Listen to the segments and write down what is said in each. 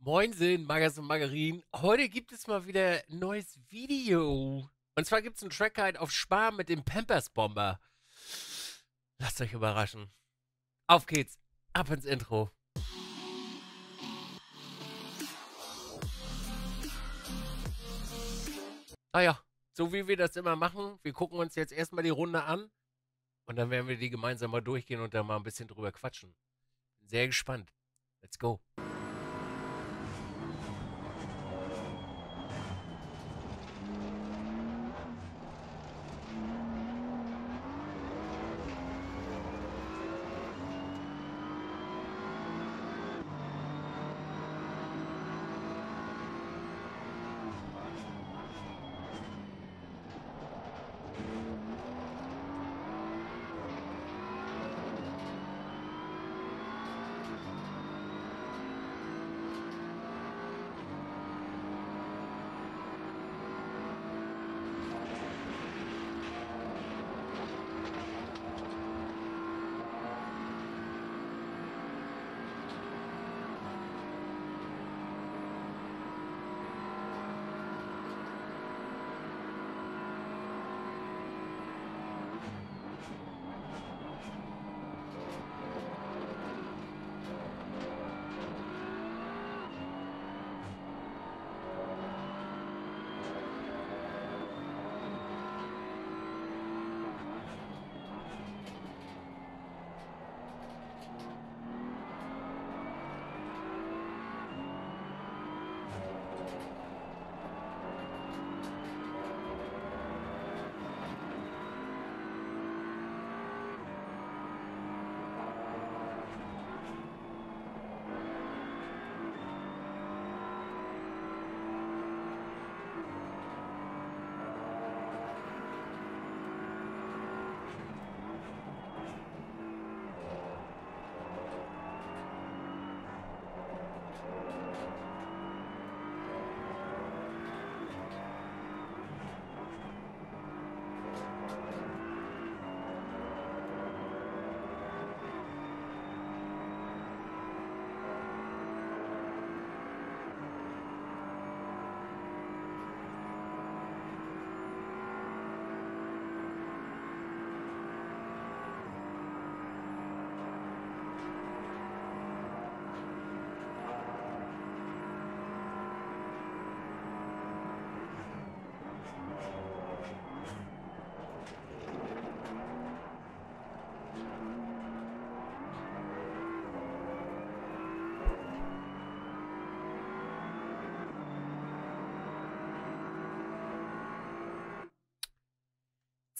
Moinsen, Magas und Margarinen. Heute gibt es mal wieder ein neues Video. Und zwar gibt es einen Track Guide halt auf Spar mit dem Pampers Bomber. Lasst euch überraschen. Auf geht's, ab ins Intro. Naja, so wie wir das immer machen, wir gucken uns jetzt erstmal die Runde an und dann werden wir die gemeinsam mal durchgehen und da mal ein bisschen drüber quatschen. sehr gespannt. Let's go.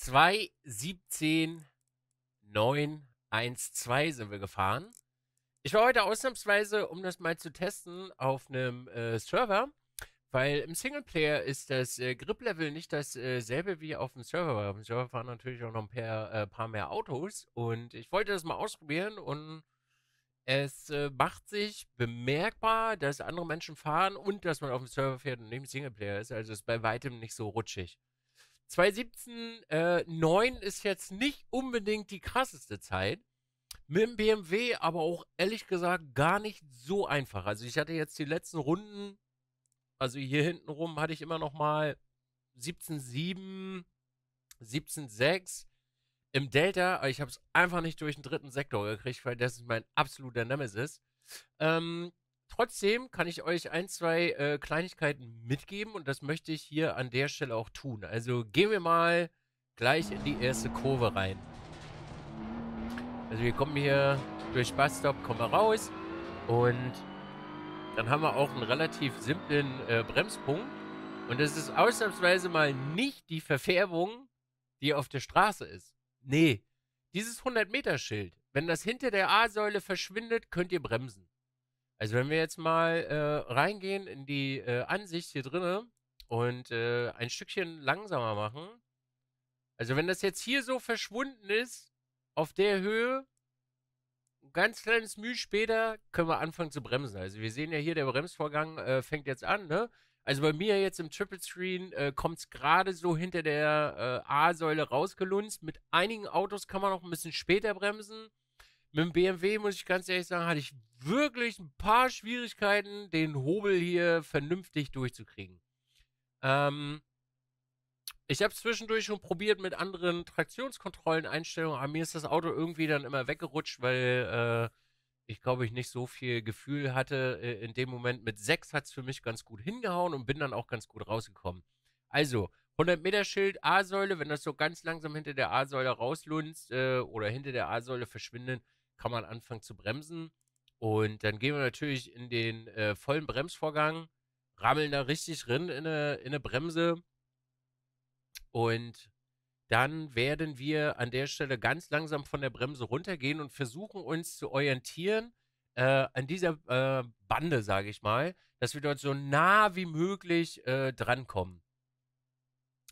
2, 17, 9, 1, 2 sind wir gefahren. Ich war heute ausnahmsweise, um das mal zu testen, auf einem äh, Server, weil im Singleplayer ist das äh, Grip-Level nicht dasselbe wie auf dem Server. Weil auf dem Server fahren natürlich auch noch ein paar, äh, paar mehr Autos und ich wollte das mal ausprobieren und es äh, macht sich bemerkbar, dass andere Menschen fahren und dass man auf dem Server fährt und neben Singleplayer ist. Also ist bei weitem nicht so rutschig. 2017, äh, 9 ist jetzt nicht unbedingt die krasseste Zeit. Mit dem BMW aber auch ehrlich gesagt gar nicht so einfach. Also ich hatte jetzt die letzten Runden, also hier hinten rum hatte ich immer noch mal 17,7, 17,6 im Delta. Aber Ich habe es einfach nicht durch den dritten Sektor gekriegt, weil das ist mein absoluter Nemesis. Ähm, Trotzdem kann ich euch ein, zwei äh, Kleinigkeiten mitgeben und das möchte ich hier an der Stelle auch tun. Also gehen wir mal gleich in die erste Kurve rein. Also wir kommen hier durch Bastop, kommen wir raus und dann haben wir auch einen relativ simplen äh, Bremspunkt. Und das ist ausnahmsweise mal nicht die Verfärbung, die auf der Straße ist. Nee, dieses 100-Meter-Schild, wenn das hinter der A-Säule verschwindet, könnt ihr bremsen. Also wenn wir jetzt mal äh, reingehen in die äh, Ansicht hier drinne und äh, ein Stückchen langsamer machen. Also wenn das jetzt hier so verschwunden ist, auf der Höhe, ganz kleines Mühe später, können wir anfangen zu bremsen. Also wir sehen ja hier, der Bremsvorgang äh, fängt jetzt an, ne? Also bei mir jetzt im Triple Screen äh, kommt es gerade so hinter der äh, A-Säule rausgelunzt. Mit einigen Autos kann man noch ein bisschen später bremsen mit dem BMW, muss ich ganz ehrlich sagen, hatte ich wirklich ein paar Schwierigkeiten, den Hobel hier vernünftig durchzukriegen. Ähm, ich habe zwischendurch schon probiert mit anderen Traktionskontrollen, Einstellungen, aber mir ist das Auto irgendwie dann immer weggerutscht, weil äh, ich glaube, ich nicht so viel Gefühl hatte. Äh, in dem Moment mit 6 hat es für mich ganz gut hingehauen und bin dann auch ganz gut rausgekommen. Also, 100 Meter Schild, A-Säule, wenn das so ganz langsam hinter der A-Säule rauslunzt äh, oder hinter der A-Säule verschwindet, kann man anfangen zu bremsen. Und dann gehen wir natürlich in den äh, vollen Bremsvorgang, rammeln da richtig drin in eine, in eine Bremse. Und dann werden wir an der Stelle ganz langsam von der Bremse runtergehen und versuchen uns zu orientieren äh, an dieser äh, Bande, sage ich mal, dass wir dort so nah wie möglich äh, drankommen.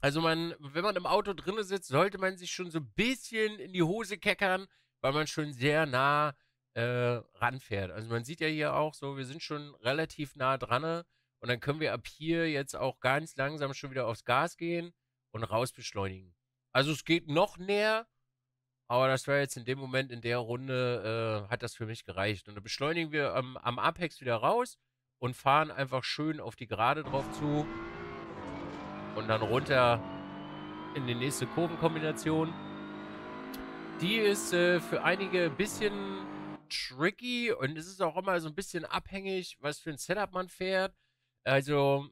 Also man, wenn man im Auto drinne sitzt, sollte man sich schon so ein bisschen in die Hose keckern, weil man schon sehr nah äh, ranfährt. Also man sieht ja hier auch so, wir sind schon relativ nah dran und dann können wir ab hier jetzt auch ganz langsam schon wieder aufs Gas gehen und raus beschleunigen. Also es geht noch näher, aber das war jetzt in dem Moment in der Runde, äh, hat das für mich gereicht. Und dann beschleunigen wir am, am Apex wieder raus und fahren einfach schön auf die Gerade drauf zu und dann runter in die nächste Kurvenkombination. Die ist äh, für einige ein bisschen tricky und es ist auch immer so ein bisschen abhängig, was für ein Setup man fährt. Also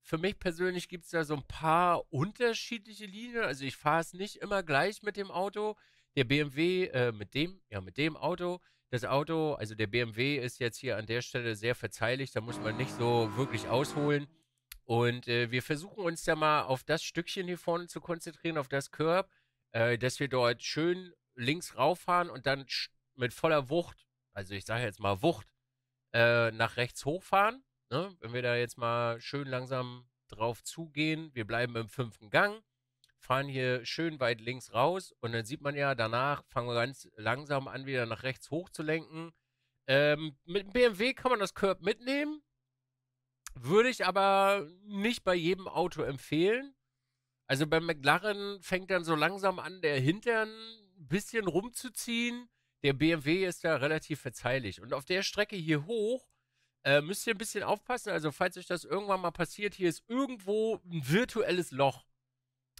für mich persönlich gibt es da so ein paar unterschiedliche Linien. Also ich fahre es nicht immer gleich mit dem Auto. Der BMW, äh, mit dem, ja, mit dem Auto. Das Auto, also der BMW ist jetzt hier an der Stelle sehr verzeihlich, da muss man nicht so wirklich ausholen. Und äh, wir versuchen uns ja mal auf das Stückchen hier vorne zu konzentrieren, auf das Curb äh, dass wir dort schön links rauffahren und dann mit voller Wucht, also ich sage jetzt mal Wucht, äh, nach rechts hochfahren. Ne? Wenn wir da jetzt mal schön langsam drauf zugehen, wir bleiben im fünften Gang, fahren hier schön weit links raus und dann sieht man ja, danach fangen wir ganz langsam an, wieder nach rechts hochzulenken. Ähm, mit dem BMW kann man das Curb mitnehmen, würde ich aber nicht bei jedem Auto empfehlen. Also bei McLaren fängt dann so langsam an, der Hintern ein bisschen rumzuziehen. Der BMW ist da relativ verzeihlich. Und auf der Strecke hier hoch äh, müsst ihr ein bisschen aufpassen. Also falls euch das irgendwann mal passiert, hier ist irgendwo ein virtuelles Loch.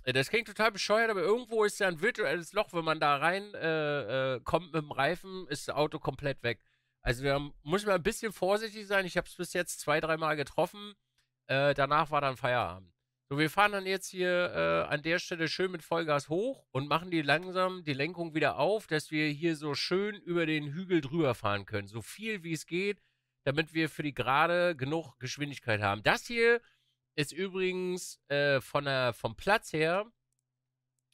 Äh, das klingt total bescheuert, aber irgendwo ist ja ein virtuelles Loch. Wenn man da rein äh, äh, kommt mit dem Reifen, ist das Auto komplett weg. Also da muss man ein bisschen vorsichtig sein. Ich habe es bis jetzt zwei, dreimal getroffen. Äh, danach war dann Feierabend. So, wir fahren dann jetzt hier äh, an der Stelle schön mit Vollgas hoch und machen die langsam die Lenkung wieder auf, dass wir hier so schön über den Hügel drüber fahren können. So viel wie es geht, damit wir für die Gerade genug Geschwindigkeit haben. Das hier ist übrigens äh, von der, vom Platz her,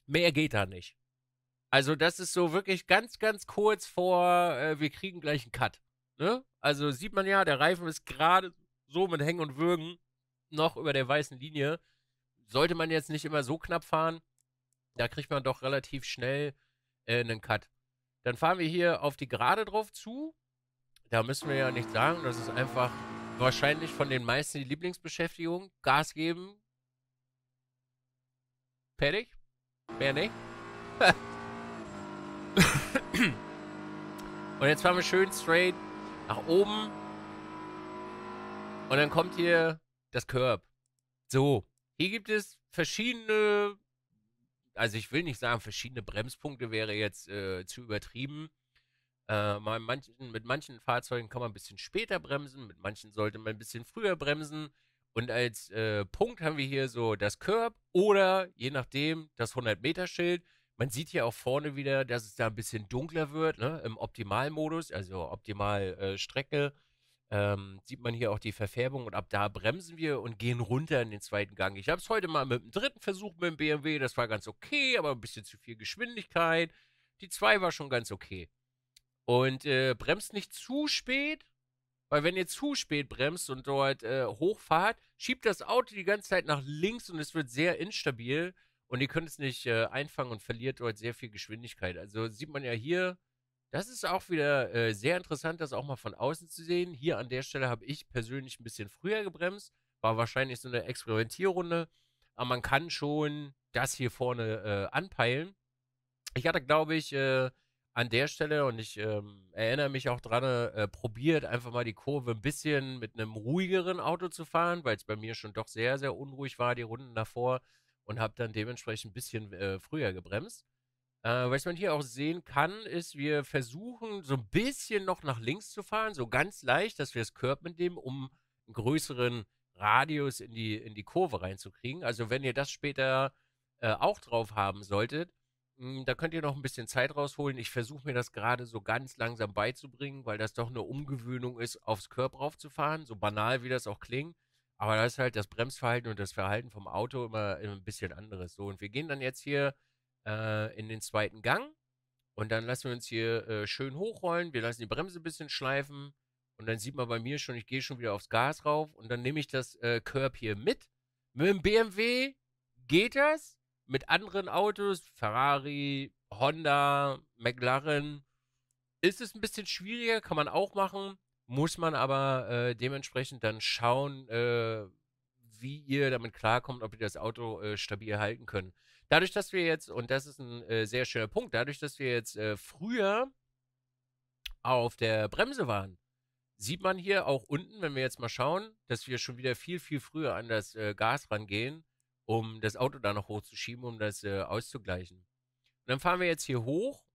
mehr geht da nicht. Also das ist so wirklich ganz, ganz kurz vor, äh, wir kriegen gleich einen Cut. Ne? Also sieht man ja, der Reifen ist gerade so mit Hängen und Würgen noch über der weißen Linie sollte man jetzt nicht immer so knapp fahren, da kriegt man doch relativ schnell äh, einen Cut. Dann fahren wir hier auf die Gerade drauf zu. Da müssen wir ja nicht sagen, das ist einfach wahrscheinlich von den meisten die Lieblingsbeschäftigung. Gas geben. Fertig? Mehr nicht? Und jetzt fahren wir schön straight nach oben. Und dann kommt hier das Curb. So. Hier gibt es verschiedene, also ich will nicht sagen, verschiedene Bremspunkte wäre jetzt äh, zu übertrieben. Äh, manchen, mit manchen Fahrzeugen kann man ein bisschen später bremsen, mit manchen sollte man ein bisschen früher bremsen. Und als äh, Punkt haben wir hier so das Curb oder je nachdem das 100-Meter-Schild. Man sieht hier auch vorne wieder, dass es da ein bisschen dunkler wird, ne? im Optimalmodus, also optimal äh, Strecke. Ähm, sieht man hier auch die Verfärbung und ab da bremsen wir und gehen runter in den zweiten Gang. Ich habe es heute mal mit dem dritten Versuch mit dem BMW, das war ganz okay, aber ein bisschen zu viel Geschwindigkeit. Die zwei war schon ganz okay. Und äh, bremst nicht zu spät, weil wenn ihr zu spät bremst und dort äh, hochfahrt, schiebt das Auto die ganze Zeit nach links und es wird sehr instabil und ihr könnt es nicht äh, einfangen und verliert dort sehr viel Geschwindigkeit. Also sieht man ja hier, das ist auch wieder äh, sehr interessant, das auch mal von außen zu sehen. Hier an der Stelle habe ich persönlich ein bisschen früher gebremst. War wahrscheinlich so eine Experimentierrunde. Aber man kann schon das hier vorne äh, anpeilen. Ich hatte, glaube ich, äh, an der Stelle, und ich ähm, erinnere mich auch dran, äh, probiert einfach mal die Kurve ein bisschen mit einem ruhigeren Auto zu fahren, weil es bei mir schon doch sehr, sehr unruhig war, die Runden davor, und habe dann dementsprechend ein bisschen äh, früher gebremst. Äh, was man hier auch sehen kann, ist, wir versuchen so ein bisschen noch nach links zu fahren, so ganz leicht, dass wir das Curb mitnehmen, um einen größeren Radius in die, in die Kurve reinzukriegen. Also wenn ihr das später äh, auch drauf haben solltet, hm, da könnt ihr noch ein bisschen Zeit rausholen. Ich versuche mir das gerade so ganz langsam beizubringen, weil das doch eine Umgewöhnung ist, aufs Curb raufzufahren, so banal wie das auch klingt. Aber da ist halt das Bremsverhalten und das Verhalten vom Auto immer, ein bisschen anderes. So, und wir gehen dann jetzt hier äh, in den zweiten Gang. Und dann lassen wir uns hier äh, schön hochrollen. Wir lassen die Bremse ein bisschen schleifen. Und dann sieht man bei mir schon, ich gehe schon wieder aufs Gas rauf. Und dann nehme ich das äh, Curb hier mit. Mit dem BMW geht das. Mit anderen Autos, Ferrari, Honda, McLaren, ist es ein bisschen schwieriger. Kann man auch machen. Muss man aber äh, dementsprechend dann schauen, äh, wie ihr damit klarkommt, ob ihr das Auto äh, stabil halten könnt. Dadurch, dass wir jetzt, und das ist ein äh, sehr schöner Punkt, dadurch, dass wir jetzt äh, früher auf der Bremse waren, sieht man hier auch unten, wenn wir jetzt mal schauen, dass wir schon wieder viel, viel früher an das äh, Gas rangehen, um das Auto da noch hochzuschieben, um das äh, auszugleichen. Und dann fahren wir jetzt hier hoch,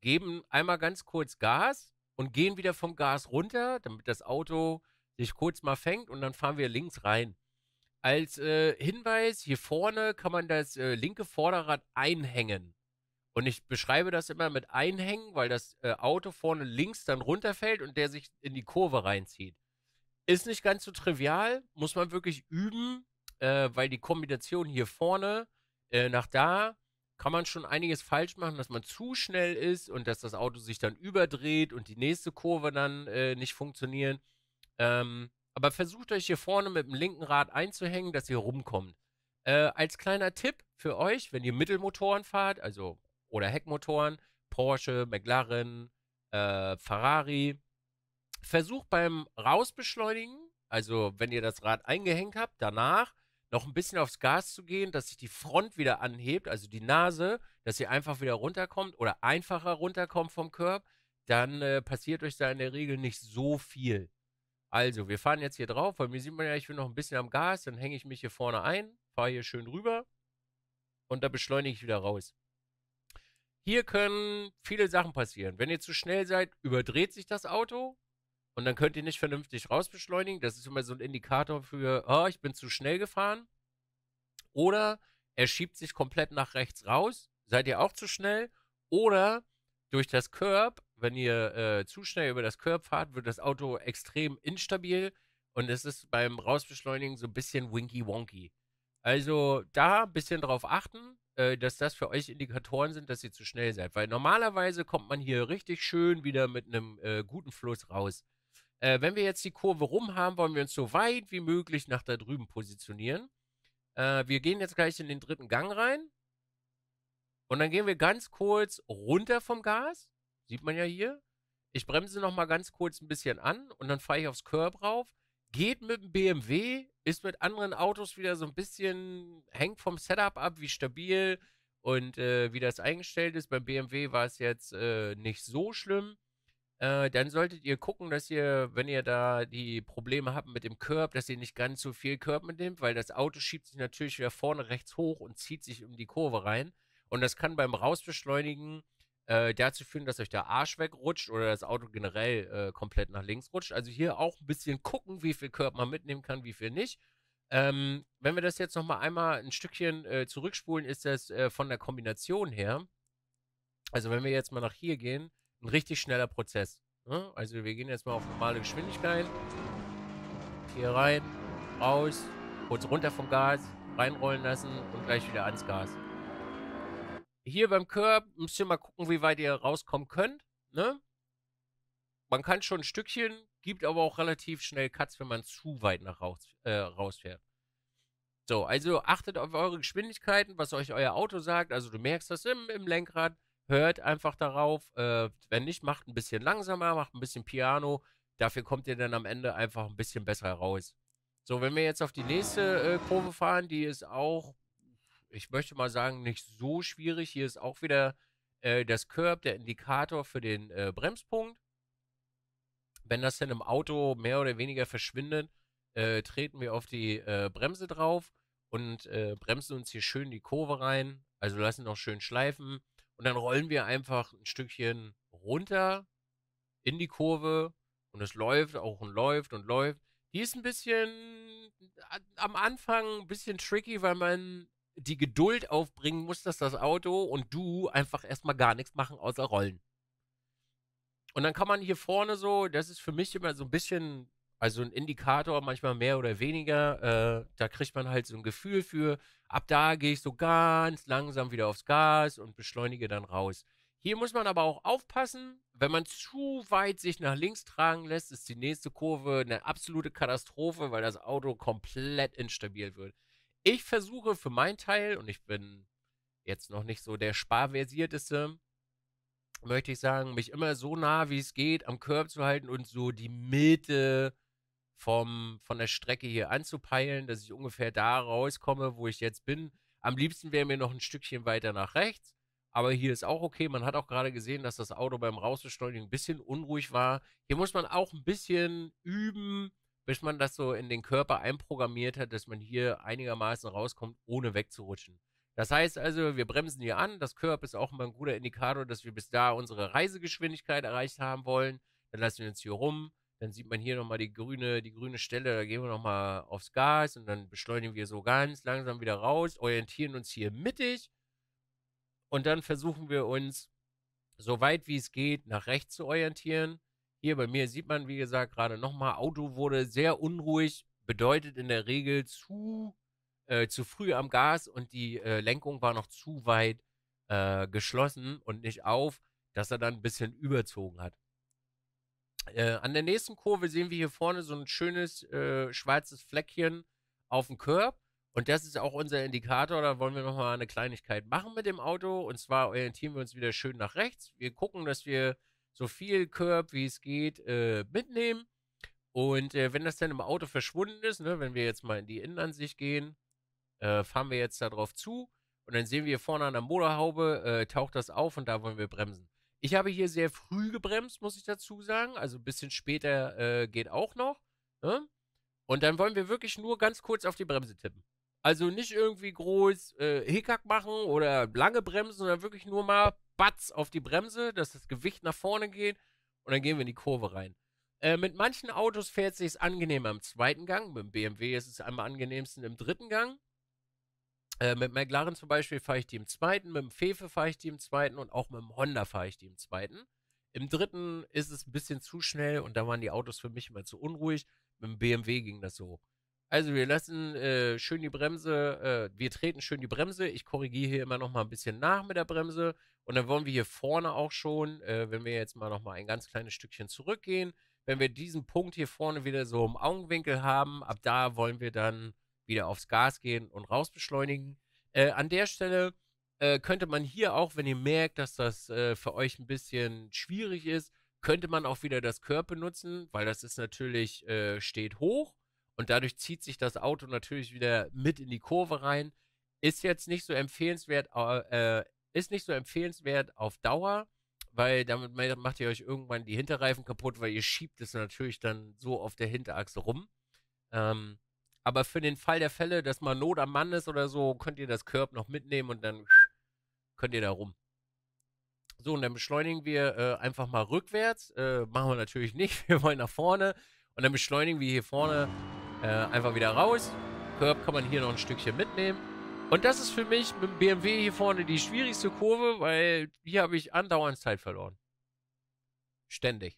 geben einmal ganz kurz Gas und gehen wieder vom Gas runter, damit das Auto sich kurz mal fängt und dann fahren wir links rein. Als äh, Hinweis, hier vorne kann man das äh, linke Vorderrad einhängen. Und ich beschreibe das immer mit einhängen, weil das äh, Auto vorne links dann runterfällt und der sich in die Kurve reinzieht. Ist nicht ganz so trivial, muss man wirklich üben, äh, weil die Kombination hier vorne äh, nach da kann man schon einiges falsch machen, dass man zu schnell ist und dass das Auto sich dann überdreht und die nächste Kurve dann äh, nicht funktionieren. Ähm, aber versucht euch hier vorne mit dem linken Rad einzuhängen, dass ihr rumkommt. Äh, als kleiner Tipp für euch, wenn ihr Mittelmotoren fahrt, also oder Heckmotoren, Porsche, McLaren, äh, Ferrari, versucht beim Rausbeschleunigen, also wenn ihr das Rad eingehängt habt, danach noch ein bisschen aufs Gas zu gehen, dass sich die Front wieder anhebt, also die Nase, dass ihr einfach wieder runterkommt oder einfacher runterkommt vom Körb, dann äh, passiert euch da in der Regel nicht so viel. Also, wir fahren jetzt hier drauf, weil mir sieht man ja, ich bin noch ein bisschen am Gas, dann hänge ich mich hier vorne ein, fahre hier schön rüber und da beschleunige ich wieder raus. Hier können viele Sachen passieren. Wenn ihr zu schnell seid, überdreht sich das Auto und dann könnt ihr nicht vernünftig rausbeschleunigen. Das ist immer so ein Indikator für, oh, ich bin zu schnell gefahren. Oder er schiebt sich komplett nach rechts raus, seid ihr auch zu schnell. Oder durch das Curb wenn ihr äh, zu schnell über das Curb fahrt, wird das Auto extrem instabil und es ist beim Rausbeschleunigen so ein bisschen winky-wonky. Also da ein bisschen drauf achten, äh, dass das für euch Indikatoren sind, dass ihr zu schnell seid. Weil normalerweise kommt man hier richtig schön wieder mit einem äh, guten Fluss raus. Äh, wenn wir jetzt die Kurve rum haben, wollen wir uns so weit wie möglich nach da drüben positionieren. Äh, wir gehen jetzt gleich in den dritten Gang rein. Und dann gehen wir ganz kurz runter vom Gas Sieht man ja hier. Ich bremse noch mal ganz kurz ein bisschen an und dann fahre ich aufs Curb rauf. Geht mit dem BMW, ist mit anderen Autos wieder so ein bisschen, hängt vom Setup ab, wie stabil und äh, wie das eingestellt ist. Beim BMW war es jetzt äh, nicht so schlimm. Äh, dann solltet ihr gucken, dass ihr, wenn ihr da die Probleme habt mit dem Curb, dass ihr nicht ganz so viel Curb mitnimmt, weil das Auto schiebt sich natürlich wieder vorne rechts hoch und zieht sich um die Kurve rein. Und das kann beim Rausbeschleunigen äh, dazu führen, dass euch der Arsch wegrutscht oder das Auto generell äh, komplett nach links rutscht. Also hier auch ein bisschen gucken, wie viel Körper man mitnehmen kann, wie viel nicht. Ähm, wenn wir das jetzt nochmal einmal ein Stückchen äh, zurückspulen, ist das äh, von der Kombination her, also wenn wir jetzt mal nach hier gehen, ein richtig schneller Prozess. Ne? Also wir gehen jetzt mal auf normale Geschwindigkeit. Hier rein, raus, kurz runter vom Gas, reinrollen lassen und gleich wieder ans Gas hier beim Curb müsst ihr mal gucken, wie weit ihr rauskommen könnt. Ne? Man kann schon ein Stückchen, gibt aber auch relativ schnell Cuts, wenn man zu weit nach raus, äh, rausfährt. So, also achtet auf eure Geschwindigkeiten, was euch euer Auto sagt. Also du merkst das im, im Lenkrad. Hört einfach darauf. Äh, wenn nicht, macht ein bisschen langsamer, macht ein bisschen Piano. Dafür kommt ihr dann am Ende einfach ein bisschen besser raus. So, wenn wir jetzt auf die nächste äh, Kurve fahren, die ist auch ich möchte mal sagen, nicht so schwierig. Hier ist auch wieder äh, das Curb, der Indikator für den äh, Bremspunkt. Wenn das dann im Auto mehr oder weniger verschwindet, äh, treten wir auf die äh, Bremse drauf und äh, bremsen uns hier schön die Kurve rein. Also lassen noch schön schleifen. Und dann rollen wir einfach ein Stückchen runter in die Kurve. Und es läuft auch und läuft und läuft. Die ist ein bisschen äh, am Anfang ein bisschen tricky, weil man die Geduld aufbringen muss, dass das Auto und du einfach erstmal gar nichts machen außer rollen. Und dann kann man hier vorne so, das ist für mich immer so ein bisschen, also ein Indikator, manchmal mehr oder weniger, äh, da kriegt man halt so ein Gefühl für, ab da gehe ich so ganz langsam wieder aufs Gas und beschleunige dann raus. Hier muss man aber auch aufpassen, wenn man zu weit sich nach links tragen lässt, ist die nächste Kurve eine absolute Katastrophe, weil das Auto komplett instabil wird. Ich versuche für meinen Teil, und ich bin jetzt noch nicht so der sparversierteste, möchte ich sagen, mich immer so nah wie es geht am Curb zu halten und so die Mitte vom, von der Strecke hier anzupeilen, dass ich ungefähr da rauskomme, wo ich jetzt bin. Am liebsten wäre mir noch ein Stückchen weiter nach rechts, aber hier ist auch okay. Man hat auch gerade gesehen, dass das Auto beim Rausbeschleunigen ein bisschen unruhig war. Hier muss man auch ein bisschen üben bis man das so in den Körper einprogrammiert hat, dass man hier einigermaßen rauskommt, ohne wegzurutschen. Das heißt also, wir bremsen hier an. Das Körper ist auch immer ein guter Indikator, dass wir bis da unsere Reisegeschwindigkeit erreicht haben wollen. Dann lassen wir uns hier rum. Dann sieht man hier nochmal die grüne, die grüne Stelle. Da gehen wir nochmal aufs Gas und dann beschleunigen wir so ganz langsam wieder raus, orientieren uns hier mittig. Und dann versuchen wir uns, so weit wie es geht, nach rechts zu orientieren. Hier bei mir sieht man, wie gesagt, gerade nochmal, Auto wurde sehr unruhig, bedeutet in der Regel zu, äh, zu früh am Gas und die äh, Lenkung war noch zu weit äh, geschlossen und nicht auf, dass er dann ein bisschen überzogen hat. Äh, an der nächsten Kurve sehen wir hier vorne so ein schönes äh, schwarzes Fleckchen auf dem Curb. Und das ist auch unser Indikator. Da wollen wir nochmal eine Kleinigkeit machen mit dem Auto. Und zwar orientieren wir uns wieder schön nach rechts. Wir gucken, dass wir so viel Curb, wie es geht, äh, mitnehmen. Und äh, wenn das dann im Auto verschwunden ist, ne, wenn wir jetzt mal in die Innenansicht gehen, äh, fahren wir jetzt darauf zu und dann sehen wir vorne an der Motorhaube, äh, taucht das auf und da wollen wir bremsen. Ich habe hier sehr früh gebremst, muss ich dazu sagen. Also ein bisschen später äh, geht auch noch. Ne? Und dann wollen wir wirklich nur ganz kurz auf die Bremse tippen. Also nicht irgendwie groß äh, Hickhack machen oder lange bremsen, sondern wirklich nur mal Batz auf die Bremse, dass das Gewicht nach vorne geht und dann gehen wir in die Kurve rein. Äh, mit manchen Autos fährt es sich angenehmer im zweiten Gang. Mit dem BMW ist es am angenehmsten im dritten Gang. Äh, mit McLaren zum Beispiel fahre ich die im zweiten, mit dem Fefe fahre ich die im zweiten und auch mit dem Honda fahre ich die im zweiten. Im dritten ist es ein bisschen zu schnell und da waren die Autos für mich immer zu unruhig. Mit dem BMW ging das so. Also wir lassen äh, schön die Bremse, äh, wir treten schön die Bremse. Ich korrigiere hier immer noch mal ein bisschen nach mit der Bremse. Und dann wollen wir hier vorne auch schon, äh, wenn wir jetzt mal noch mal ein ganz kleines Stückchen zurückgehen, wenn wir diesen Punkt hier vorne wieder so im Augenwinkel haben, ab da wollen wir dann wieder aufs Gas gehen und raus beschleunigen. Äh, an der Stelle äh, könnte man hier auch, wenn ihr merkt, dass das äh, für euch ein bisschen schwierig ist, könnte man auch wieder das Körper nutzen, weil das ist natürlich, steht hoch und dadurch zieht sich das Auto natürlich wieder mit in die Kurve rein. Ist jetzt nicht so empfehlenswert, äh, ist nicht so empfehlenswert auf Dauer, weil damit macht ihr euch irgendwann die Hinterreifen kaputt, weil ihr schiebt es natürlich dann so auf der Hinterachse rum. Ähm, aber für den Fall der Fälle, dass mal Not am Mann ist oder so, könnt ihr das Körb noch mitnehmen und dann könnt ihr da rum. So, und dann beschleunigen wir äh, einfach mal rückwärts. Äh, machen wir natürlich nicht, wir wollen nach vorne. Und dann beschleunigen wir hier vorne äh, einfach wieder raus. Curb kann man hier noch ein Stückchen mitnehmen. Und das ist für mich mit dem BMW hier vorne die schwierigste Kurve, weil hier habe ich andauernd Zeit verloren. Ständig.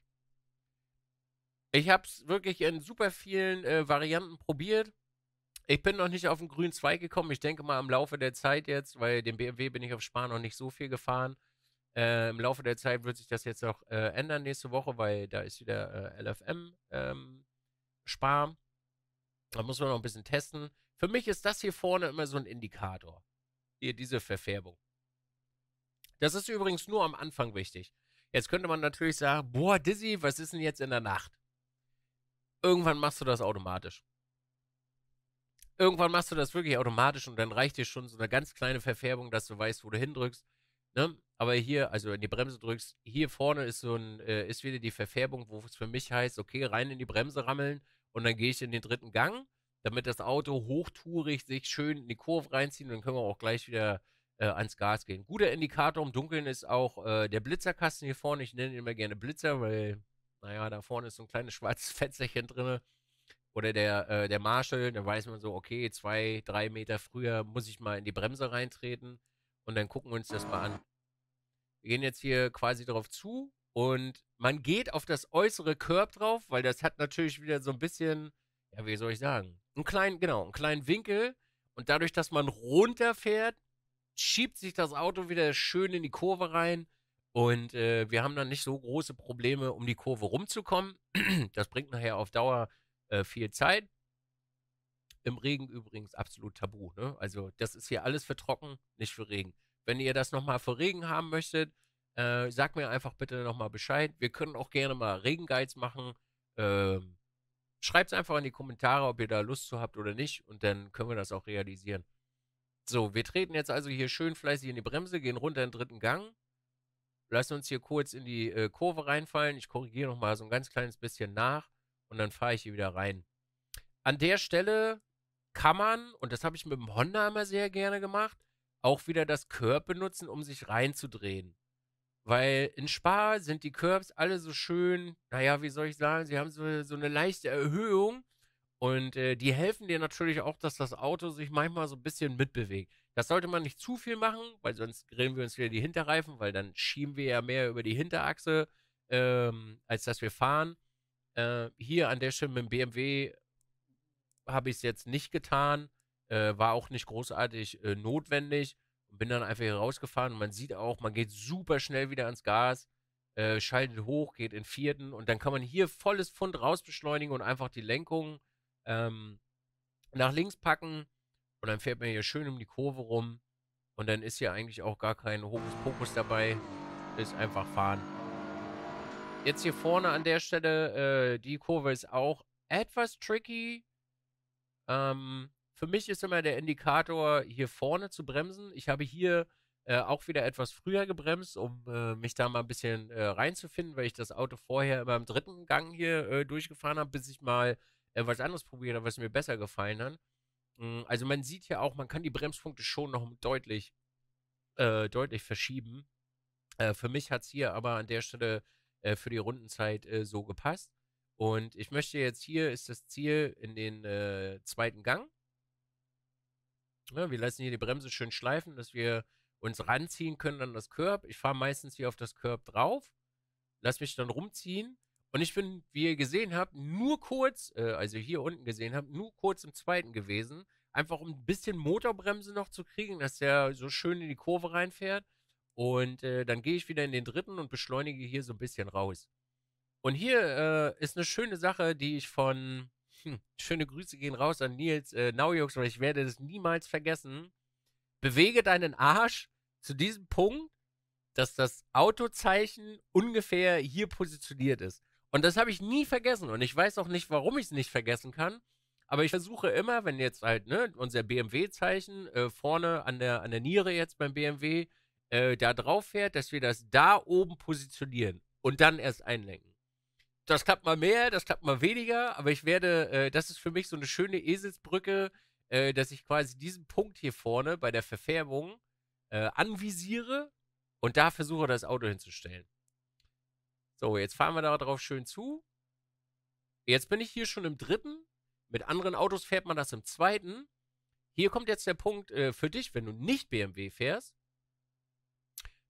Ich habe es wirklich in super vielen äh, Varianten probiert. Ich bin noch nicht auf den grünen Zweig gekommen. Ich denke mal im Laufe der Zeit jetzt, weil den BMW bin ich auf Spahn noch nicht so viel gefahren. Äh, Im Laufe der Zeit wird sich das jetzt auch äh, ändern nächste Woche, weil da ist wieder äh, LFM ähm, Spar. Da muss man noch ein bisschen testen. Für mich ist das hier vorne immer so ein Indikator. Hier diese Verfärbung. Das ist übrigens nur am Anfang wichtig. Jetzt könnte man natürlich sagen, boah, Dizzy, was ist denn jetzt in der Nacht? Irgendwann machst du das automatisch. Irgendwann machst du das wirklich automatisch und dann reicht dir schon so eine ganz kleine Verfärbung, dass du weißt, wo du hindrückst. Ne? Aber hier, also in die Bremse drückst, hier vorne ist so ein, äh, ist wieder die Verfärbung, wo es für mich heißt, okay, rein in die Bremse rammeln und dann gehe ich in den dritten Gang, damit das Auto hochtourig sich schön in die Kurve reinzieht. Und dann können wir auch gleich wieder äh, ans Gas gehen. Guter Indikator im Dunkeln ist auch äh, der Blitzerkasten hier vorne. Ich nenne ihn immer gerne Blitzer, weil, naja, da vorne ist so ein kleines schwarzes Fensterchen drin. Oder der, äh, der Marshall, da weiß man so, okay, zwei, drei Meter früher muss ich mal in die Bremse reintreten. Und dann gucken wir uns das mal an. Wir gehen jetzt hier quasi drauf zu und man geht auf das äußere Körb drauf, weil das hat natürlich wieder so ein bisschen, ja, wie soll ich sagen, einen kleinen, genau, einen kleinen Winkel. Und dadurch, dass man runterfährt, schiebt sich das Auto wieder schön in die Kurve rein. Und äh, wir haben dann nicht so große Probleme, um die Kurve rumzukommen. das bringt nachher auf Dauer äh, viel Zeit. Im Regen übrigens absolut tabu. Ne? Also das ist hier alles für trocken, nicht für Regen. Wenn ihr das nochmal für Regen haben möchtet, äh, sag mir einfach bitte nochmal Bescheid. Wir können auch gerne mal Regenguides machen. Ähm, Schreibt es einfach in die Kommentare, ob ihr da Lust zu habt oder nicht. Und dann können wir das auch realisieren. So, wir treten jetzt also hier schön fleißig in die Bremse, gehen runter in den dritten Gang. Lassen uns hier kurz in die äh, Kurve reinfallen. Ich korrigiere nochmal so ein ganz kleines bisschen nach. Und dann fahre ich hier wieder rein. An der Stelle kann man, und das habe ich mit dem Honda immer sehr gerne gemacht, auch wieder das Curb benutzen, um sich reinzudrehen. Weil in Spa sind die Curbs alle so schön, naja, wie soll ich sagen, sie haben so, so eine leichte Erhöhung und äh, die helfen dir natürlich auch, dass das Auto sich manchmal so ein bisschen mitbewegt. Das sollte man nicht zu viel machen, weil sonst grillen wir uns wieder die Hinterreifen, weil dann schieben wir ja mehr über die Hinterachse, ähm, als dass wir fahren. Äh, hier an der Stelle mit dem BMW habe ich es jetzt nicht getan, äh, war auch nicht großartig äh, notwendig. Und bin dann einfach hier rausgefahren und man sieht auch, man geht super schnell wieder ans Gas, äh, schaltet hoch, geht in vierten und dann kann man hier volles Pfund rausbeschleunigen und einfach die Lenkung ähm, nach links packen und dann fährt man hier schön um die Kurve rum und dann ist hier eigentlich auch gar kein Hokuspokus dabei, ist einfach fahren. Jetzt hier vorne an der Stelle, äh, die Kurve ist auch etwas tricky. Ähm, für mich ist immer der Indikator, hier vorne zu bremsen. Ich habe hier äh, auch wieder etwas früher gebremst, um äh, mich da mal ein bisschen äh, reinzufinden, weil ich das Auto vorher immer im dritten Gang hier äh, durchgefahren habe, bis ich mal äh, was anderes probiert habe, was mir besser gefallen hat. Mm, also man sieht hier auch, man kann die Bremspunkte schon noch deutlich, äh, deutlich verschieben. für mich hat es hier aber an der Stelle für die Rundenzeit so gepasst. Und ich möchte jetzt hier, ist das Ziel in den zweiten Gang. Ja, ne, wir lassen hier die Bremse schön schleifen, dass wir uns ranziehen können an das Curb. Ich fahre meistens hier auf das Curb drauf, lass mich dann rumziehen. Und ich bin, wie ihr gesehen habt, nur kurz, äh, also hier unten gesehen habt, nur kurz im zweiten gewesen. Einfach um ein bisschen Motorbremse noch zu kriegen, dass der so schön in die Kurve reinfährt. Und äh, dann gehe ich wieder in den dritten und beschleunige hier so ein bisschen raus. Und hier äh, ist eine schöne Sache, die ich von hm, schöne Grüße gehen raus an Nils äh, Naujux, weil ich werde das niemals vergessen. Bewege deinen Arsch zu diesem Punkt, dass das Autozeichen ungefähr hier positioniert ist. Und das habe ich nie vergessen. Und ich weiß auch nicht, warum ich es nicht vergessen kann. Aber ich versuche immer, wenn jetzt halt, ne, unser BMW-Zeichen äh, vorne an der, an der Niere jetzt beim BMW äh, da drauf fährt, dass wir das da oben positionieren und dann erst einlenken das klappt mal mehr, das klappt mal weniger, aber ich werde, äh, das ist für mich so eine schöne Eselsbrücke, äh, dass ich quasi diesen Punkt hier vorne bei der Verfärbung äh, anvisiere und da versuche, das Auto hinzustellen. So, jetzt fahren wir darauf schön zu. Jetzt bin ich hier schon im dritten. Mit anderen Autos fährt man das im zweiten. Hier kommt jetzt der Punkt äh, für dich, wenn du nicht BMW fährst.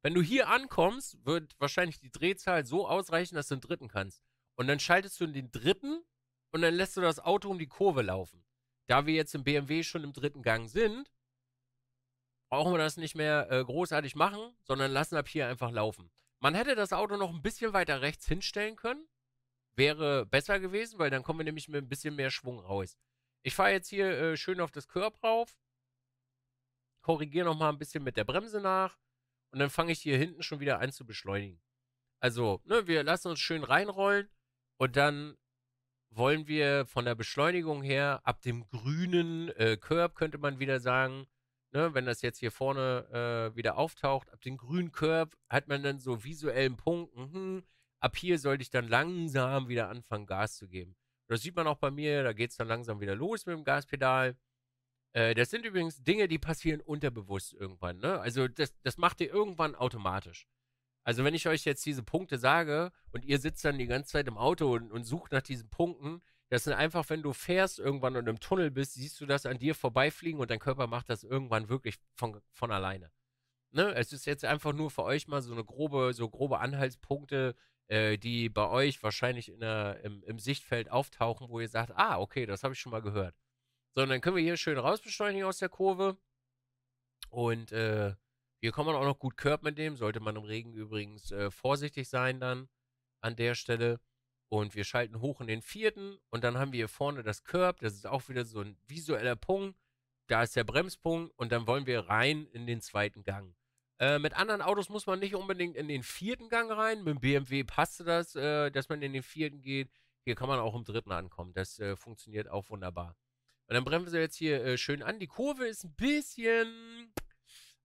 Wenn du hier ankommst, wird wahrscheinlich die Drehzahl so ausreichen, dass du den dritten kannst. Und dann schaltest du in den dritten und dann lässt du das Auto um die Kurve laufen. Da wir jetzt im BMW schon im dritten Gang sind, brauchen wir das nicht mehr äh, großartig machen, sondern lassen ab hier einfach laufen. Man hätte das Auto noch ein bisschen weiter rechts hinstellen können. Wäre besser gewesen, weil dann kommen wir nämlich mit ein bisschen mehr Schwung raus. Ich fahre jetzt hier äh, schön auf das Körb rauf, korrigiere nochmal ein bisschen mit der Bremse nach und dann fange ich hier hinten schon wieder an zu beschleunigen. Also, ne, wir lassen uns schön reinrollen und dann wollen wir von der Beschleunigung her ab dem grünen äh, Curb, könnte man wieder sagen, ne, wenn das jetzt hier vorne äh, wieder auftaucht, ab dem grünen Curb hat man dann so visuellen Punkten, hm, ab hier sollte ich dann langsam wieder anfangen, Gas zu geben. Das sieht man auch bei mir, da geht es dann langsam wieder los mit dem Gaspedal. Äh, das sind übrigens Dinge, die passieren unterbewusst irgendwann. Ne? Also das, das macht ihr irgendwann automatisch. Also wenn ich euch jetzt diese Punkte sage und ihr sitzt dann die ganze Zeit im Auto und, und sucht nach diesen Punkten, das sind einfach, wenn du fährst irgendwann und im Tunnel bist, siehst du das an dir vorbeifliegen und dein Körper macht das irgendwann wirklich von, von alleine. Ne? Es ist jetzt einfach nur für euch mal so eine grobe, so grobe Anhaltspunkte, äh, die bei euch wahrscheinlich in der, im, im Sichtfeld auftauchen, wo ihr sagt, ah, okay, das habe ich schon mal gehört. So, und dann können wir hier schön rausbeschleunigen aus der Kurve. Und äh, hier kann man auch noch gut Curb mitnehmen. Sollte man im Regen übrigens äh, vorsichtig sein dann an der Stelle. Und wir schalten hoch in den vierten. Und dann haben wir hier vorne das Curb. Das ist auch wieder so ein visueller Punkt. Da ist der Bremspunkt. Und dann wollen wir rein in den zweiten Gang. Äh, mit anderen Autos muss man nicht unbedingt in den vierten Gang rein. Mit dem BMW passte das, äh, dass man in den vierten geht. Hier kann man auch im dritten ankommen. Das äh, funktioniert auch wunderbar. Und dann bremsen wir jetzt hier äh, schön an. Die Kurve ist ein bisschen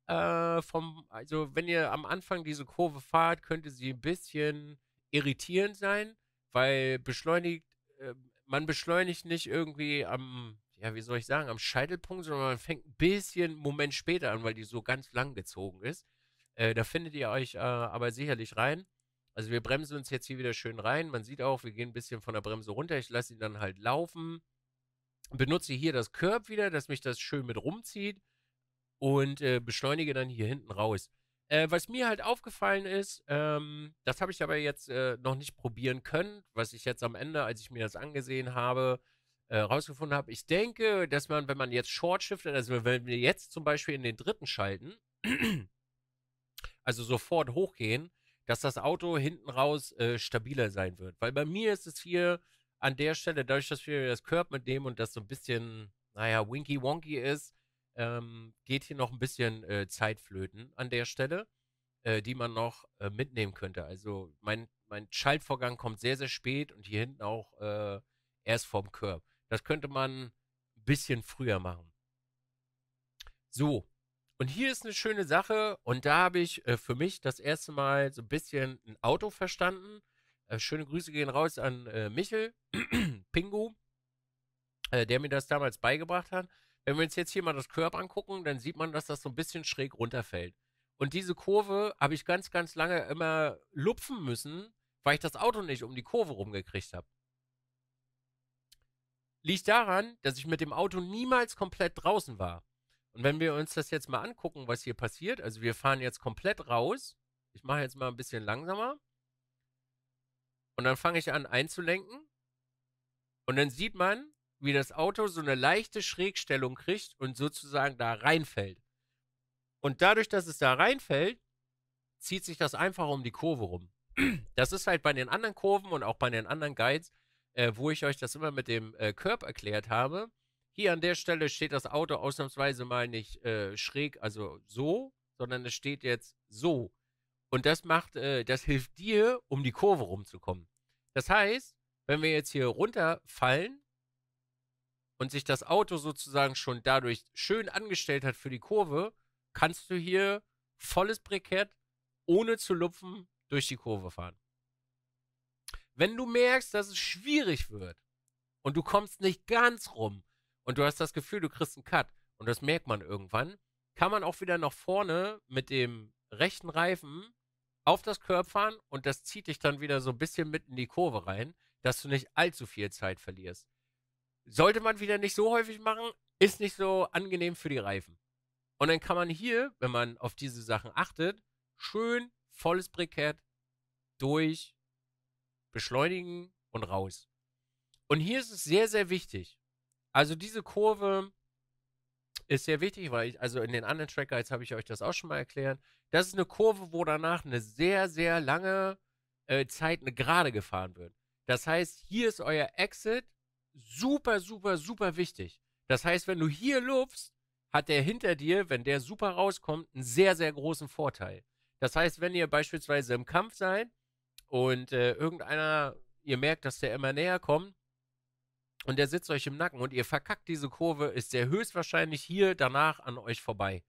äh, vom, also wenn ihr am Anfang diese Kurve fahrt, könnte sie ein bisschen irritierend sein, weil beschleunigt, äh, man beschleunigt nicht irgendwie am, ja, wie soll ich sagen, am Scheitelpunkt, sondern man fängt ein bisschen einen Moment später an, weil die so ganz lang gezogen ist. Äh, da findet ihr euch äh, aber sicherlich rein. Also wir bremsen uns jetzt hier wieder schön rein. Man sieht auch, wir gehen ein bisschen von der Bremse runter. Ich lasse ihn dann halt laufen. Benutze hier das Curb wieder, dass mich das schön mit rumzieht und äh, beschleunige dann hier hinten raus. Äh, was mir halt aufgefallen ist, ähm, das habe ich aber jetzt äh, noch nicht probieren können, was ich jetzt am Ende, als ich mir das angesehen habe, äh, rausgefunden habe. Ich denke, dass man, wenn man jetzt Short shiftet, also wenn wir jetzt zum Beispiel in den dritten schalten, also sofort hochgehen, dass das Auto hinten raus äh, stabiler sein wird. Weil bei mir ist es hier an der Stelle, dadurch, dass wir das Körb mitnehmen und das so ein bisschen, naja, winky-wonky ist, ähm, geht hier noch ein bisschen äh, Zeit an der Stelle, äh, die man noch äh, mitnehmen könnte. Also mein, mein Schaltvorgang kommt sehr, sehr spät und hier hinten auch äh, erst vorm Curb. Das könnte man ein bisschen früher machen. So, und hier ist eine schöne Sache und da habe ich äh, für mich das erste Mal so ein bisschen ein Auto verstanden. Äh, schöne Grüße gehen raus an Michel, Pingu, der mir das damals beigebracht hat. Wenn wir uns jetzt hier mal das Curb angucken, dann sieht man, dass das so ein bisschen schräg runterfällt. Und diese Kurve habe ich ganz, ganz lange immer lupfen müssen, weil ich das Auto nicht um die Kurve rumgekriegt habe. Liegt daran, dass ich mit dem Auto niemals komplett draußen war. Und wenn wir uns das jetzt mal angucken, was hier passiert, also wir fahren jetzt komplett raus. Ich mache jetzt mal ein bisschen langsamer. Und dann fange ich an einzulenken. Und dann sieht man, wie das Auto so eine leichte Schrägstellung kriegt und sozusagen da reinfällt. Und dadurch, dass es da reinfällt, zieht sich das einfach um die Kurve rum. Das ist halt bei den anderen Kurven und auch bei den anderen Guides, äh, wo ich euch das immer mit dem äh, Curb erklärt habe. Hier an der Stelle steht das Auto ausnahmsweise mal nicht äh, schräg, also so, sondern es steht jetzt so. Und das macht, äh, das hilft dir, um die Kurve rumzukommen. Das heißt, wenn wir jetzt hier runterfallen, und sich das Auto sozusagen schon dadurch schön angestellt hat für die Kurve, kannst du hier volles Brikett ohne zu lupfen durch die Kurve fahren. Wenn du merkst, dass es schwierig wird und du kommst nicht ganz rum und du hast das Gefühl, du kriegst einen Cut und das merkt man irgendwann, kann man auch wieder nach vorne mit dem rechten Reifen auf das Curb fahren und das zieht dich dann wieder so ein bisschen mit in die Kurve rein, dass du nicht allzu viel Zeit verlierst. Sollte man wieder nicht so häufig machen, ist nicht so angenehm für die Reifen. Und dann kann man hier, wenn man auf diese Sachen achtet, schön volles Brikett durch beschleunigen und raus. Und hier ist es sehr, sehr wichtig. Also diese Kurve ist sehr wichtig, weil ich, also in den anderen Track Guides habe ich euch das auch schon mal erklärt. Das ist eine Kurve, wo danach eine sehr, sehr lange äh, Zeit eine Gerade gefahren wird. Das heißt, hier ist euer Exit super, super, super wichtig. Das heißt, wenn du hier lupfst, hat der hinter dir, wenn der super rauskommt, einen sehr, sehr großen Vorteil. Das heißt, wenn ihr beispielsweise im Kampf seid und äh, irgendeiner, ihr merkt, dass der immer näher kommt und der sitzt euch im Nacken und ihr verkackt diese Kurve, ist der höchstwahrscheinlich hier danach an euch vorbei.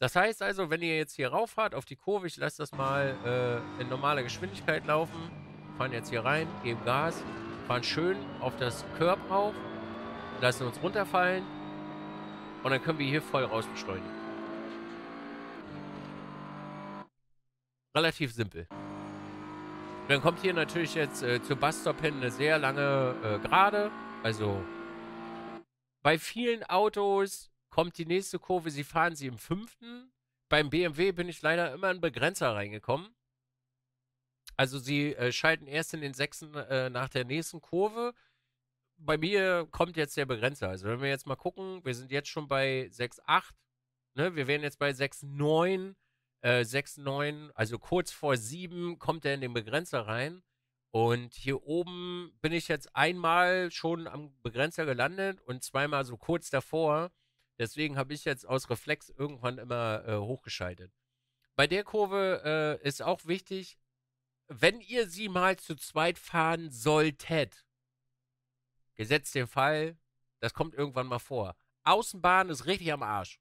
Das heißt also, wenn ihr jetzt hier rauffahrt auf die Kurve, ich lasse das mal äh, in normaler Geschwindigkeit laufen, fahren jetzt hier rein, geben Gas fahren schön auf das Curb auf, lassen uns runterfallen und dann können wir hier voll raus beschleunigen. Relativ simpel. dann kommt hier natürlich jetzt äh, zur Busstop hin eine sehr lange äh, Gerade. Also bei vielen Autos kommt die nächste Kurve, sie fahren sie im fünften. Beim BMW bin ich leider immer in Begrenzer reingekommen. Also sie äh, schalten erst in den sechsten äh, nach der nächsten Kurve. Bei mir kommt jetzt der Begrenzer. Also wenn wir jetzt mal gucken, wir sind jetzt schon bei 6,8. Ne? Wir wären jetzt bei 6,9. Äh, 6,9, also kurz vor 7 kommt er in den Begrenzer rein. Und hier oben bin ich jetzt einmal schon am Begrenzer gelandet und zweimal so kurz davor. Deswegen habe ich jetzt aus Reflex irgendwann immer äh, hochgeschaltet. Bei der Kurve äh, ist auch wichtig, wenn ihr sie mal zu zweit fahren solltet, gesetzt den Fall, das kommt irgendwann mal vor. Außenbahn ist richtig am Arsch.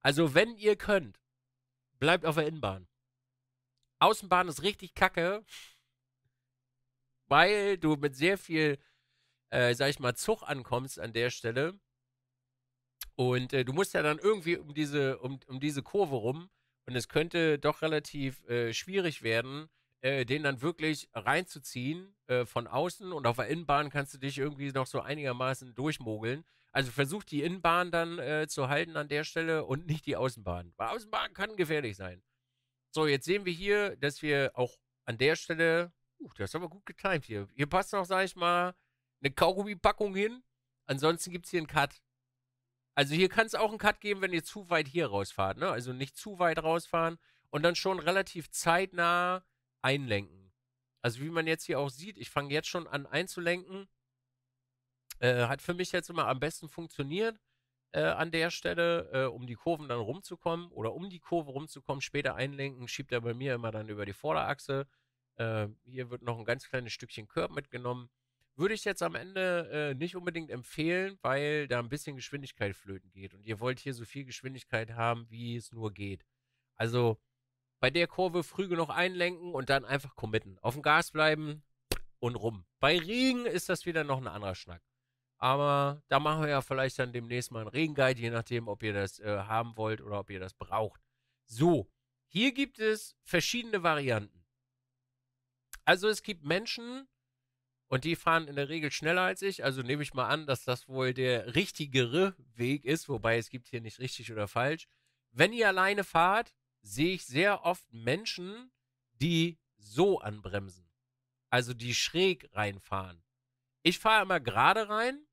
Also, wenn ihr könnt, bleibt auf der Innenbahn. Außenbahn ist richtig kacke, weil du mit sehr viel, äh, sag ich mal, Zug ankommst an der Stelle. Und äh, du musst ja dann irgendwie um diese, um, um diese Kurve rum. Und es könnte doch relativ äh, schwierig werden, äh, den dann wirklich reinzuziehen äh, von außen und auf der Innenbahn kannst du dich irgendwie noch so einigermaßen durchmogeln. Also versuch die Innenbahn dann äh, zu halten an der Stelle und nicht die Außenbahn. Weil Außenbahn kann gefährlich sein. So, jetzt sehen wir hier, dass wir auch an der Stelle, uh, das ist aber gut getimt hier. Hier passt noch, sag ich mal, eine Kaugummi-Packung hin. Ansonsten gibt es hier einen Cut. Also hier kann es auch einen Cut geben, wenn ihr zu weit hier rausfahrt. Ne? Also nicht zu weit rausfahren und dann schon relativ zeitnah einlenken. Also wie man jetzt hier auch sieht, ich fange jetzt schon an einzulenken. Äh, hat für mich jetzt immer am besten funktioniert äh, an der Stelle, äh, um die Kurven dann rumzukommen oder um die Kurve rumzukommen, später einlenken, schiebt er bei mir immer dann über die Vorderachse. Äh, hier wird noch ein ganz kleines Stückchen Körb mitgenommen. Würde ich jetzt am Ende äh, nicht unbedingt empfehlen, weil da ein bisschen Geschwindigkeit flöten geht und ihr wollt hier so viel Geschwindigkeit haben, wie es nur geht. Also bei der Kurve früh genug einlenken und dann einfach committen. Auf dem Gas bleiben und rum. Bei Regen ist das wieder noch ein anderer Schnack. Aber da machen wir ja vielleicht dann demnächst mal einen Regenguide, je nachdem, ob ihr das äh, haben wollt oder ob ihr das braucht. So, hier gibt es verschiedene Varianten. Also es gibt Menschen, und die fahren in der Regel schneller als ich. Also nehme ich mal an, dass das wohl der richtigere Weg ist, wobei es gibt hier nicht richtig oder falsch. Wenn ihr alleine fahrt, sehe ich sehr oft Menschen, die so anbremsen. Also die schräg reinfahren. Ich fahre immer gerade rein.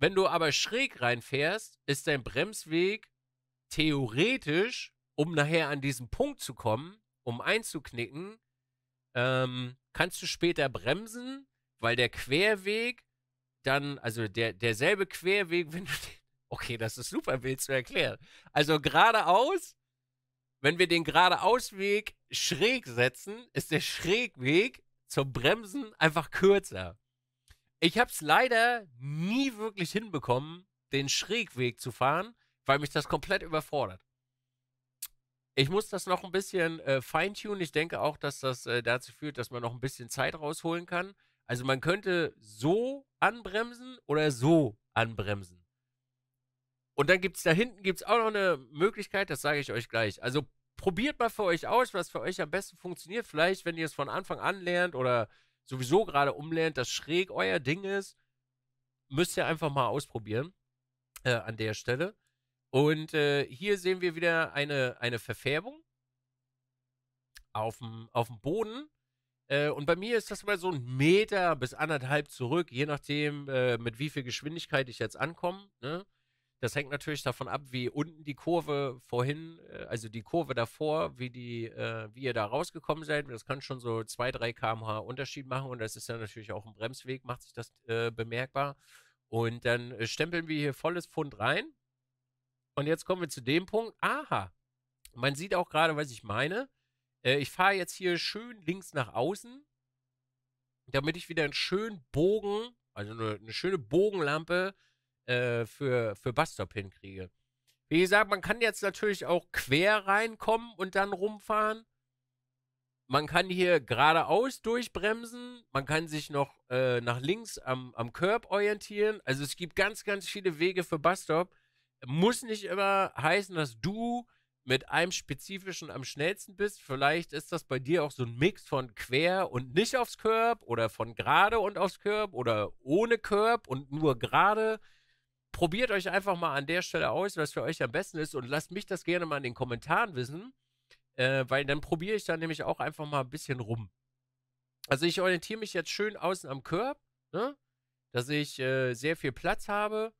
Wenn du aber schräg reinfährst, ist dein Bremsweg theoretisch, um nachher an diesen Punkt zu kommen, um einzuknicken, ähm, kannst du später bremsen, weil der Querweg dann, also der, derselbe Querweg, wenn du. Okay, das ist super wild zu erklären. Also geradeaus wenn wir den geradeausweg schräg setzen, ist der Schrägweg zum Bremsen einfach kürzer. Ich habe es leider nie wirklich hinbekommen, den Schrägweg zu fahren, weil mich das komplett überfordert. Ich muss das noch ein bisschen äh, feintunen. Ich denke auch, dass das äh, dazu führt, dass man noch ein bisschen Zeit rausholen kann. Also man könnte so anbremsen oder so anbremsen. Und dann gibt es da hinten gibt's auch noch eine Möglichkeit, das sage ich euch gleich. Also probiert mal für euch aus, was für euch am besten funktioniert. Vielleicht, wenn ihr es von Anfang an lernt oder sowieso gerade umlernt, dass schräg euer Ding ist, müsst ihr einfach mal ausprobieren äh, an der Stelle. Und äh, hier sehen wir wieder eine, eine Verfärbung auf dem Boden. Äh, und bei mir ist das mal so ein Meter bis anderthalb zurück, je nachdem, äh, mit wie viel Geschwindigkeit ich jetzt ankomme. Ne? Das hängt natürlich davon ab, wie unten die Kurve vorhin, äh, also die Kurve davor, wie die, äh, wie ihr da rausgekommen seid. Das kann schon so 2, 3 kmh Unterschied machen und das ist ja natürlich auch ein Bremsweg, macht sich das äh, bemerkbar. Und dann äh, stempeln wir hier volles Pfund rein. Und jetzt kommen wir zu dem Punkt. Aha, man sieht auch gerade, was ich meine. Äh, ich fahre jetzt hier schön links nach außen, damit ich wieder einen schönen Bogen, also eine, eine schöne Bogenlampe äh, für, für Bastop hinkriege. Wie gesagt, man kann jetzt natürlich auch quer reinkommen und dann rumfahren. Man kann hier geradeaus durchbremsen. Man kann sich noch äh, nach links am, am Curb orientieren. Also es gibt ganz, ganz viele Wege für Bustop. Muss nicht immer heißen, dass du mit einem spezifischen am schnellsten bist. Vielleicht ist das bei dir auch so ein Mix von quer und nicht aufs Curb oder von gerade und aufs Curb oder ohne Curb und nur gerade probiert euch einfach mal an der Stelle aus, was für euch am besten ist und lasst mich das gerne mal in den Kommentaren wissen, äh, weil dann probiere ich da nämlich auch einfach mal ein bisschen rum. Also ich orientiere mich jetzt schön außen am Körb, ne? dass ich äh, sehr viel Platz habe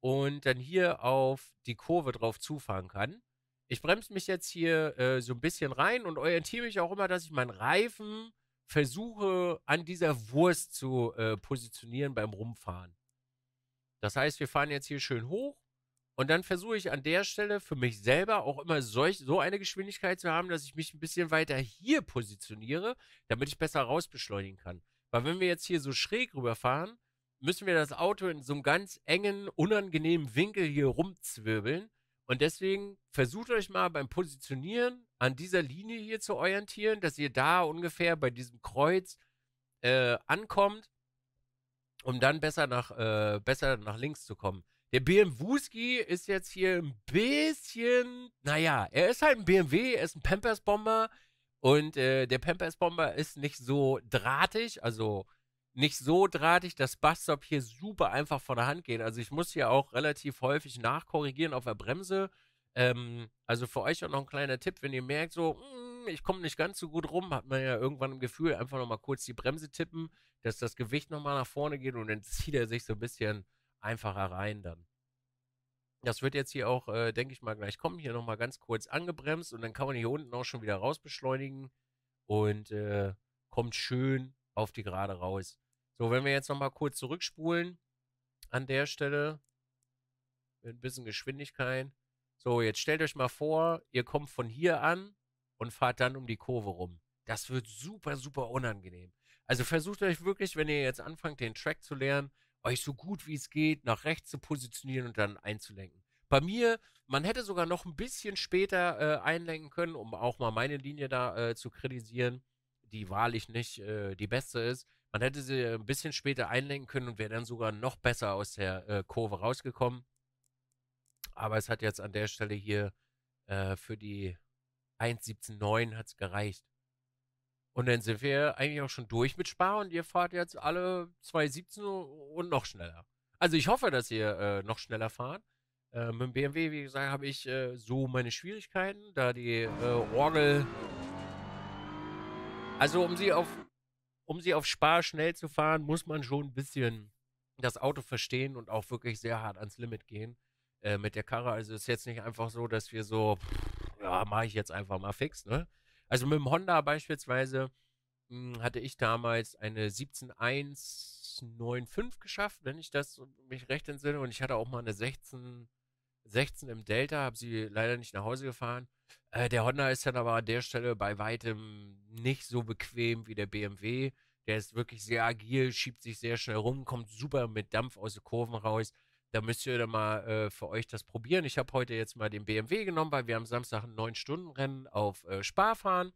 und dann hier auf die Kurve drauf zufahren kann. Ich bremse mich jetzt hier äh, so ein bisschen rein und orientiere mich auch immer, dass ich meinen Reifen versuche, an dieser Wurst zu äh, positionieren beim Rumfahren. Das heißt, wir fahren jetzt hier schön hoch und dann versuche ich an der Stelle für mich selber auch immer solch, so eine Geschwindigkeit zu haben, dass ich mich ein bisschen weiter hier positioniere, damit ich besser rausbeschleunigen kann. Weil wenn wir jetzt hier so schräg rüberfahren, müssen wir das Auto in so einem ganz engen, unangenehmen Winkel hier rumzwirbeln. Und deswegen versucht euch mal beim Positionieren an dieser Linie hier zu orientieren, dass ihr da ungefähr bei diesem Kreuz äh, ankommt um dann besser nach, äh, besser nach links zu kommen. Der BMW-Ski ist jetzt hier ein bisschen, naja, er ist halt ein BMW, er ist ein Pampers-Bomber und äh, der Pampers-Bomber ist nicht so drahtig, also nicht so drahtig, dass Bustop hier super einfach von der Hand geht. Also ich muss hier auch relativ häufig nachkorrigieren auf der Bremse ähm, also für euch auch noch ein kleiner Tipp, wenn ihr merkt, so, mh, hm, ich komme nicht ganz so gut rum, hat man ja irgendwann ein Gefühl, einfach nochmal kurz die Bremse tippen, dass das Gewicht nochmal nach vorne geht und dann zieht er sich so ein bisschen einfacher rein dann. Das wird jetzt hier auch, äh, denke ich mal, gleich kommen. Hier nochmal ganz kurz angebremst und dann kann man hier unten auch schon wieder raus beschleunigen und äh, kommt schön auf die Gerade raus. So, wenn wir jetzt nochmal kurz zurückspulen an der Stelle mit ein bisschen Geschwindigkeit, so, jetzt stellt euch mal vor, ihr kommt von hier an und fahrt dann um die Kurve rum. Das wird super, super unangenehm. Also versucht euch wirklich, wenn ihr jetzt anfangt, den Track zu lernen, euch so gut wie es geht nach rechts zu positionieren und dann einzulenken. Bei mir, man hätte sogar noch ein bisschen später äh, einlenken können, um auch mal meine Linie da äh, zu kritisieren, die wahrlich nicht äh, die beste ist. Man hätte sie ein bisschen später einlenken können und wäre dann sogar noch besser aus der äh, Kurve rausgekommen aber es hat jetzt an der Stelle hier äh, für die 1.17.9 hat es gereicht. Und dann sind wir eigentlich auch schon durch mit Spar und ihr fahrt jetzt alle 2.17 und noch schneller. Also ich hoffe, dass ihr äh, noch schneller fahrt. Äh, mit dem BMW, wie gesagt, habe ich äh, so meine Schwierigkeiten, da die äh, Orgel... Also um sie auf um sie auf Spar schnell zu fahren, muss man schon ein bisschen das Auto verstehen und auch wirklich sehr hart ans Limit gehen. Äh, mit der Karre. Also es ist jetzt nicht einfach so, dass wir so, pff, ja, mache ich jetzt einfach mal fix, ne? Also mit dem Honda beispielsweise mh, hm, hatte ich damals eine 17.195 geschafft, wenn ich das mich recht entsinne. Und ich hatte auch mal eine 16, 16 im Delta, habe sie leider nicht nach Hause gefahren. Äh, der Honda ist dann aber an der Stelle bei weitem nicht so bequem wie der BMW. Der ist wirklich sehr agil, schiebt sich sehr schnell rum, kommt super mit Dampf aus den Kurven raus. Da müsst ihr dann mal äh, für euch das probieren. Ich habe heute jetzt mal den BMW genommen, weil wir am Samstag ein 9-Stunden-Rennen auf äh, Spa fahren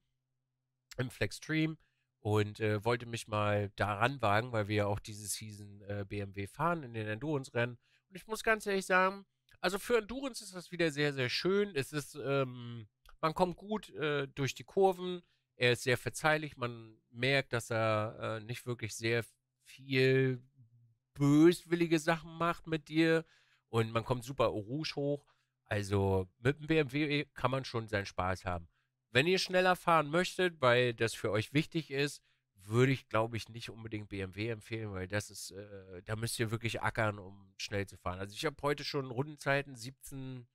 im Flexstream und äh, wollte mich mal daran wagen, weil wir ja auch diese Season äh, BMW fahren in den Endurance-Rennen. Und ich muss ganz ehrlich sagen, also für Endurance ist das wieder sehr, sehr schön. Es ist, ähm, man kommt gut äh, durch die Kurven. Er ist sehr verzeihlich. Man merkt, dass er äh, nicht wirklich sehr viel böswillige Sachen macht mit dir und man kommt super rouge hoch. Also mit dem BMW kann man schon seinen Spaß haben. Wenn ihr schneller fahren möchtet, weil das für euch wichtig ist, würde ich, glaube ich, nicht unbedingt BMW empfehlen, weil das ist, äh, da müsst ihr wirklich ackern, um schnell zu fahren. Also ich habe heute schon Rundenzeiten, 17,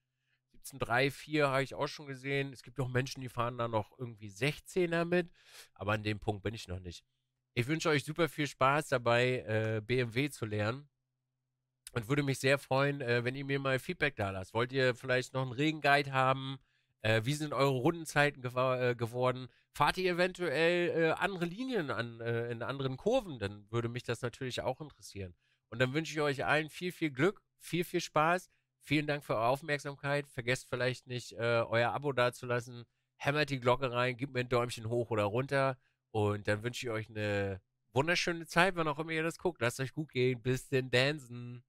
17, 3, 4 habe ich auch schon gesehen. Es gibt auch Menschen, die fahren da noch irgendwie 16er mit, aber an dem Punkt bin ich noch nicht. Ich wünsche euch super viel Spaß dabei, äh, BMW zu lernen. Und würde mich sehr freuen, äh, wenn ihr mir mal Feedback da lasst. Wollt ihr vielleicht noch einen Regenguide haben? Äh, wie sind eure Rundenzeiten gew äh, geworden? Fahrt ihr eventuell äh, andere Linien an, äh, in anderen Kurven? Dann würde mich das natürlich auch interessieren. Und dann wünsche ich euch allen viel, viel Glück, viel, viel Spaß. Vielen Dank für eure Aufmerksamkeit. Vergesst vielleicht nicht, euer Abo dazulassen. Hämmert die Glocke rein, gebt mir ein Däumchen hoch oder runter. Und dann wünsche ich euch eine wunderschöne Zeit, wann auch immer ihr das guckt. Lasst euch gut gehen. Bis denn Dansen.